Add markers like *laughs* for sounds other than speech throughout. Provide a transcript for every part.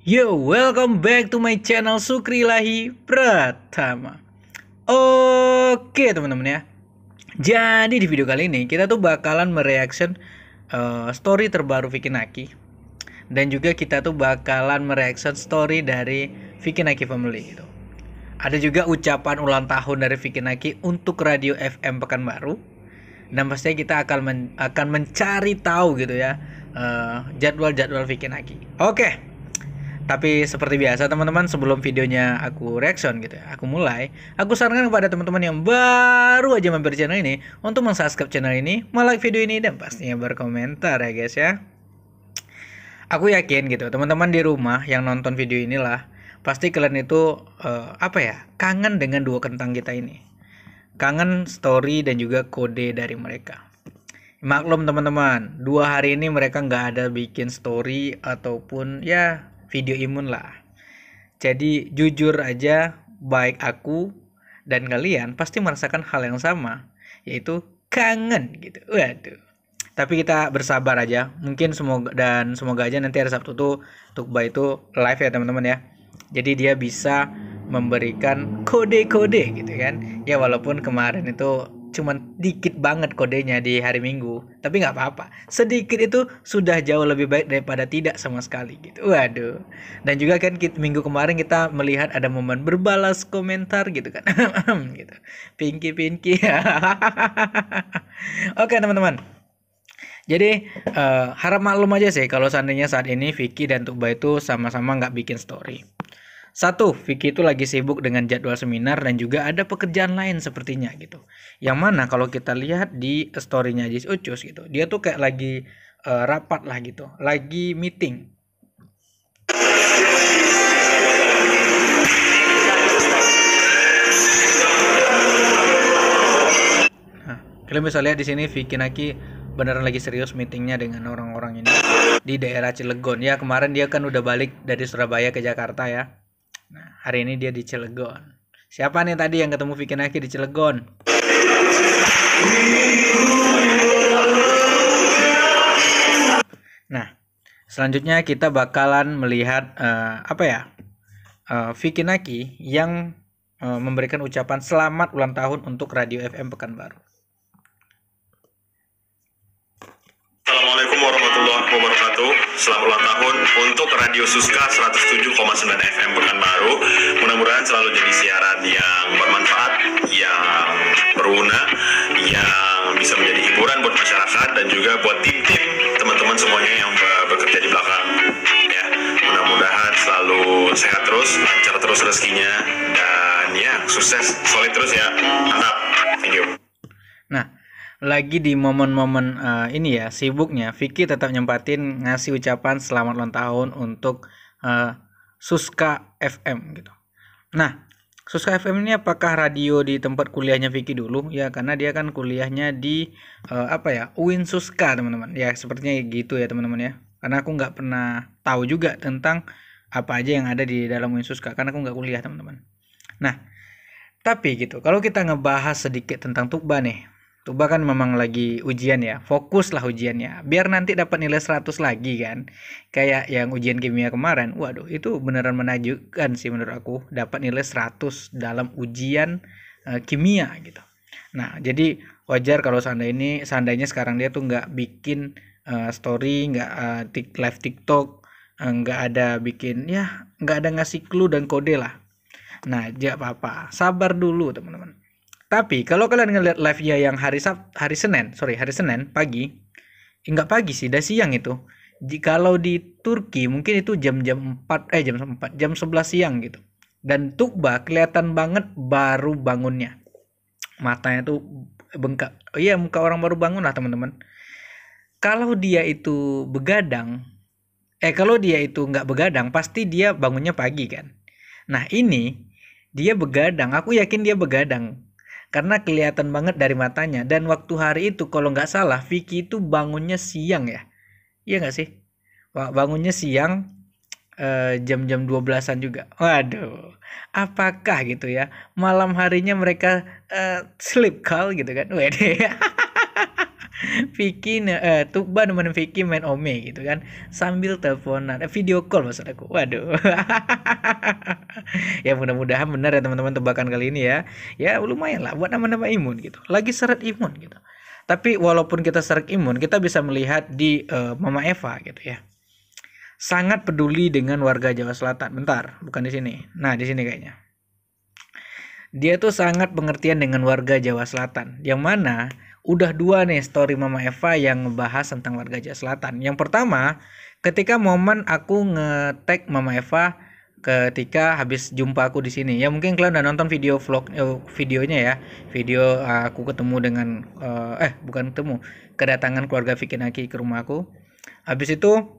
Yo, welcome back to my channel Sukri Lahi Pratama. Oke, teman-teman ya. Jadi di video kali ini kita tuh bakalan mereaction uh, story terbaru Vicky Naki dan juga kita tuh bakalan mereaction story dari Vicky Naki Family gitu. Ada juga ucapan ulang tahun dari Vicky Naki untuk Radio FM Pekanbaru dan pastinya kita akan men akan mencari tahu gitu ya eh, jadwal-jadwal uh, Vicky Naki. Oke. Okay tapi seperti biasa teman-teman sebelum videonya aku reaction gitu ya, aku mulai, aku sarankan kepada teman-teman yang baru aja mampir channel ini untuk mensubscribe channel ini, like video ini dan pastinya berkomentar ya guys ya. Aku yakin gitu, teman-teman di rumah yang nonton video inilah pasti kalian itu uh, apa ya, kangen dengan dua kentang kita ini. Kangen story dan juga kode dari mereka maklum teman-teman dua hari ini mereka nggak ada bikin story ataupun ya video imun lah. Jadi jujur aja baik aku dan kalian pasti merasakan hal yang sama yaitu kangen gitu. Waduh. Tapi kita bersabar aja. Mungkin semoga dan semoga aja nanti hari Sabtu tuh Tukba itu live ya teman-teman ya. Jadi dia bisa memberikan kode-kode gitu kan. Ya walaupun kemarin itu cuman dikit banget kodenya di hari Minggu, tapi nggak apa-apa. Sedikit itu sudah jauh lebih baik daripada tidak sama sekali gitu. Waduh. Dan juga kan kita, minggu kemarin kita melihat ada momen berbalas komentar gitu kan. *laughs* gitu. Pinky pinky. *laughs* Oke, teman-teman. Jadi uh, harap maklum aja sih kalau seandainya saat ini Vicky dan Tukba itu sama-sama nggak bikin story. Satu, Vicky itu lagi sibuk dengan jadwal seminar dan juga ada pekerjaan lain sepertinya gitu. Yang mana kalau kita lihat di story-nya Jis Ucus gitu, dia tuh kayak lagi uh, rapat lah gitu, lagi meeting. Nah, kalian bisa lihat di sini Vicky Naki beneran lagi serius meetingnya dengan orang-orang ini di daerah Cilegon. Ya kemarin dia kan udah balik dari Surabaya ke Jakarta ya. Nah, hari ini dia di Cilegon. Siapa nih tadi yang ketemu Vicky Naki di Cilegon? Nah, selanjutnya kita bakalan melihat uh, apa ya? Uh, Vicky Naki yang uh, memberikan ucapan selamat ulang tahun untuk Radio FM Pekanbaru. Selamat ulang tahun untuk Radio Suska 107,9 FM baru, Mudah-mudahan selalu jadi siaran yang bermanfaat, yang berguna, yang bisa menjadi hiburan buat masyarakat dan juga buat tim-tim teman-teman semuanya yang lagi di momen-momen uh, ini ya sibuknya Vicky tetap nyempatin ngasih ucapan selamat ulang tahun untuk uh, Suska FM gitu. Nah, Suska FM ini apakah radio di tempat kuliahnya Vicky dulu? Ya, karena dia kan kuliahnya di uh, apa ya? UIN Suska, teman-teman. Ya, sepertinya gitu ya, teman-teman ya. Karena aku nggak pernah tahu juga tentang apa aja yang ada di dalam UIN Suska karena aku nggak kuliah, teman-teman. Nah, tapi gitu, kalau kita ngebahas sedikit tentang Tukba nih, Tuba kan memang lagi ujian ya, fokus lah ujiannya. Biar nanti dapat nilai 100 lagi kan. Kayak yang ujian kimia kemarin, waduh itu beneran menajukan sih menurut aku. Dapat nilai 100 dalam ujian e, kimia gitu. Nah, jadi wajar kalau seandainya ini, seandainya sekarang dia tuh nggak bikin e, story, nggak eh, tik live TikTok, nggak e, ada bikin, ya nggak ada ngasih clue dan kode lah. Nah, jangan apa-apa, sabar dulu teman-teman tapi kalau kalian ngeliat live-nya yang hari Sab hari Senin, sorry hari Senin pagi, enggak eh, pagi sih, dah siang itu. kalau di Turki mungkin itu jam-jam empat eh jam empat jam sebelas siang gitu. Dan Tukba kelihatan banget baru bangunnya. Matanya tuh bengkak. Oh iya, muka orang baru bangun lah, teman-teman. Kalau dia itu begadang, eh kalau dia itu nggak begadang, pasti dia bangunnya pagi kan. Nah, ini dia begadang. Aku yakin dia begadang karena kelihatan banget dari matanya dan waktu hari itu kalau nggak salah Vicky itu bangunnya siang ya iya nggak sih bangunnya siang eh, jam-jam dua belasan juga waduh apakah gitu ya malam harinya mereka eh, sleep call gitu kan wede *laughs* *laughs* Vicky eh, tuba nemenin Vicky main Ome gitu kan sambil teleponan eh, video call maksud aku waduh *laughs* ya mudah-mudahan benar ya teman-teman tebakan kali ini ya ya lumayan lah buat nama-nama imun gitu lagi seret imun gitu tapi walaupun kita seret imun kita bisa melihat di uh, Mama Eva gitu ya sangat peduli dengan warga Jawa Selatan bentar bukan di sini nah di sini kayaknya dia tuh sangat pengertian dengan warga Jawa Selatan yang mana udah dua nih story Mama Eva yang ngebahas tentang warga Jawa Selatan. Yang pertama, ketika momen aku ngetek Mama Eva ketika habis jumpa aku di sini ya mungkin kalian udah nonton video vlog eh, videonya ya video eh, aku ketemu dengan eh, eh bukan ketemu kedatangan keluarga Vicky Naki ke rumah aku. habis itu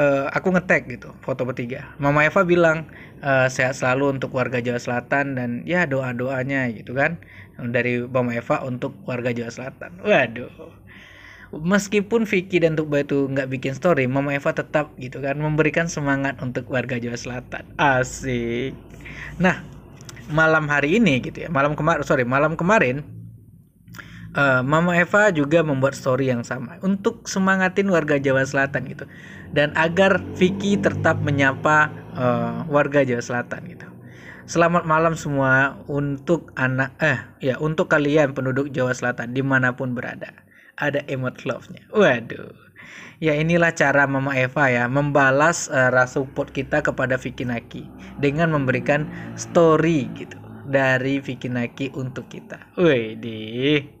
uh, aku ngetek gitu foto bertiga. Mama Eva bilang uh, sehat selalu untuk warga Jawa Selatan dan ya doa doanya gitu kan dari Mama Eva untuk warga Jawa Selatan. Waduh. Meskipun Vicky dan Tukba itu nggak bikin story, Mama Eva tetap gitu kan memberikan semangat untuk warga Jawa Selatan. Asik. Nah, malam hari ini gitu ya, malam kemarin, sorry, malam kemarin uh, Mama Eva juga membuat story yang sama untuk semangatin warga Jawa Selatan gitu dan agar Vicky tetap menyapa uh, warga Jawa Selatan gitu. Selamat malam semua untuk anak eh ya untuk kalian penduduk Jawa Selatan dimanapun berada. Ada emot love-nya. Waduh. Ya inilah cara Mama Eva ya membalas uh, rasa support kita kepada Vicky Naki dengan memberikan story gitu dari Vicky Naki untuk kita. Wih deh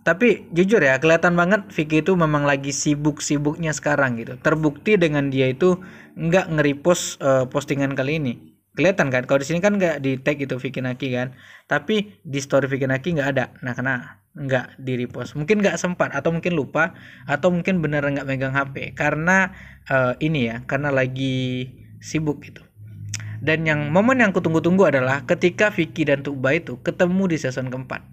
tapi jujur ya kelihatan banget Vicky itu memang lagi sibuk-sibuknya sekarang gitu terbukti dengan dia itu nggak nge-repost uh, postingan kali ini kelihatan kan kalau di sini kan nggak di tag itu Vicky Naki kan tapi di story Vicky Naki nggak ada nah kena nggak di repost mungkin nggak sempat atau mungkin lupa atau mungkin bener nggak megang HP karena uh, ini ya karena lagi sibuk gitu dan yang momen yang kutunggu-tunggu adalah ketika Vicky dan Tuba itu ketemu di season keempat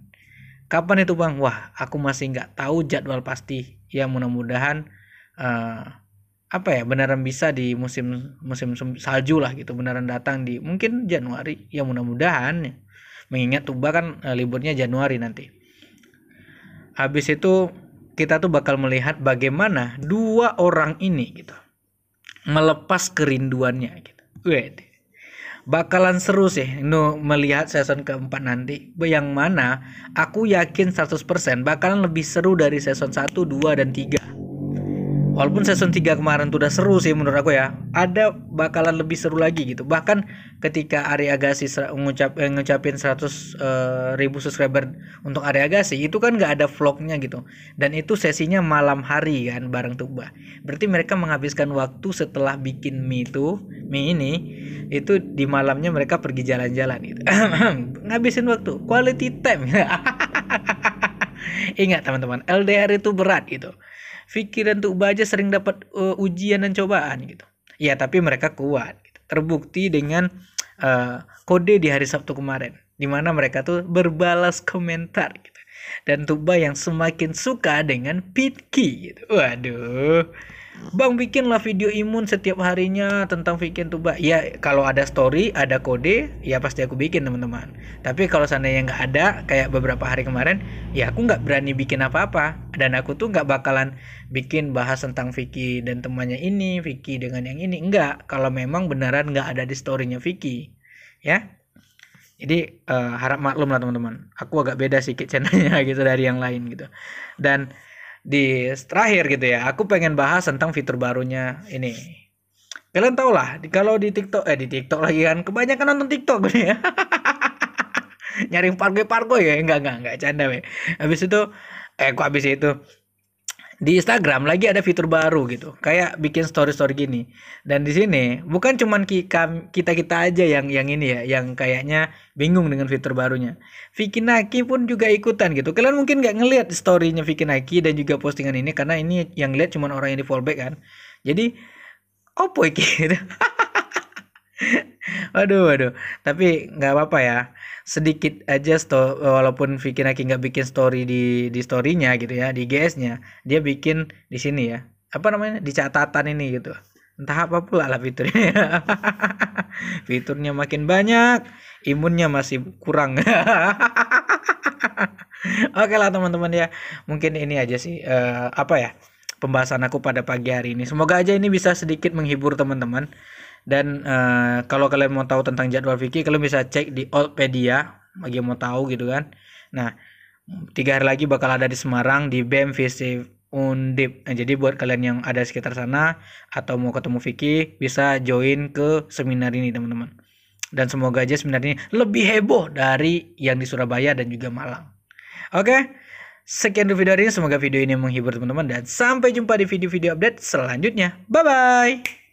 Kapan itu bang? Wah, aku masih nggak tahu jadwal pasti. Ya mudah-mudahan uh, apa ya beneran bisa di musim musim salju lah gitu beneran datang di mungkin Januari ya mudah-mudahan ya. mengingat Tuba kan uh, liburnya Januari nanti habis itu kita tuh bakal melihat bagaimana dua orang ini gitu melepas kerinduannya gitu Wait bakalan seru sih nu melihat season keempat nanti yang mana aku yakin 100% bakalan lebih seru dari season 1, 2 dan 3 walaupun hmm. season 3 kemarin tuh udah seru sih menurut aku ya ada bakalan lebih seru lagi gitu bahkan ketika Arya Agassi ngucap eh, ngucapin 100 uh, eh, ribu subscriber untuk Arya Agassi itu kan nggak ada vlognya gitu dan itu sesinya malam hari kan bareng Tuba berarti mereka menghabiskan waktu setelah bikin mie itu mie ini itu di malamnya mereka pergi jalan-jalan gitu *clears throat* ngabisin waktu quality time *laughs* ingat teman-teman LDR itu berat gitu fikir dan tubuh aja sering dapat uh, ujian dan cobaan gitu ya tapi mereka kuat gitu. terbukti dengan uh, kode di hari Sabtu kemarin dimana mereka tuh berbalas komentar gitu dan tuba yang semakin suka dengan Pitki gitu waduh Bang bikinlah video imun setiap harinya tentang Vikin Tuba. Ya kalau ada story, ada kode, ya pasti aku bikin teman-teman. Tapi kalau seandainya nggak ada, kayak beberapa hari kemarin, ya aku nggak berani bikin apa-apa. Dan aku tuh nggak bakalan bikin bahas tentang Vicky dan temannya ini, Vicky dengan yang ini. Enggak, kalau memang beneran nggak ada di storynya Vicky. Ya, jadi uh, harap maklum lah teman-teman. Aku agak beda sedikit channelnya *laughs* gitu dari yang lain gitu. Dan di terakhir gitu ya aku pengen bahas tentang fitur barunya ini kalian tau lah kalau di TikTok eh di TikTok lagi kan kebanyakan nonton TikTok gitu ya *laughs* nyari pargo pargo ya enggak enggak enggak canda we habis itu eh kok habis itu di Instagram lagi ada fitur baru gitu kayak bikin story story gini dan di sini bukan cuman kita kita aja yang yang ini ya yang kayaknya bingung dengan fitur barunya Vicky Naki pun juga ikutan gitu kalian mungkin nggak ngelihat storynya Vicky Naki dan juga postingan ini karena ini yang lihat cuman orang yang di fallback kan jadi opo iki gitu. *laughs* waduh. aduh tapi nggak apa-apa ya sedikit aja sto walaupun Vicky Naki nggak bikin story di di storynya gitu ya di GS-nya dia bikin di sini ya apa namanya di catatan ini gitu entah apa pula lah fiturnya *laughs* fiturnya makin banyak imunnya masih kurang *laughs* oke lah teman-teman ya mungkin ini aja sih uh, apa ya pembahasan aku pada pagi hari ini semoga aja ini bisa sedikit menghibur teman-teman dan uh, kalau kalian mau tahu tentang jadwal Vicky, kalian bisa cek di Oldpedia bagi yang mau tahu gitu kan. Nah, tiga hari lagi bakal ada di Semarang di BEM Festival Undip. Nah, jadi buat kalian yang ada sekitar sana atau mau ketemu Vicky bisa join ke seminar ini teman-teman. Dan semoga aja seminar ini lebih heboh dari yang di Surabaya dan juga Malang. Oke, sekian dulu video hari ini. Semoga video ini menghibur teman-teman dan sampai jumpa di video-video update selanjutnya. Bye bye.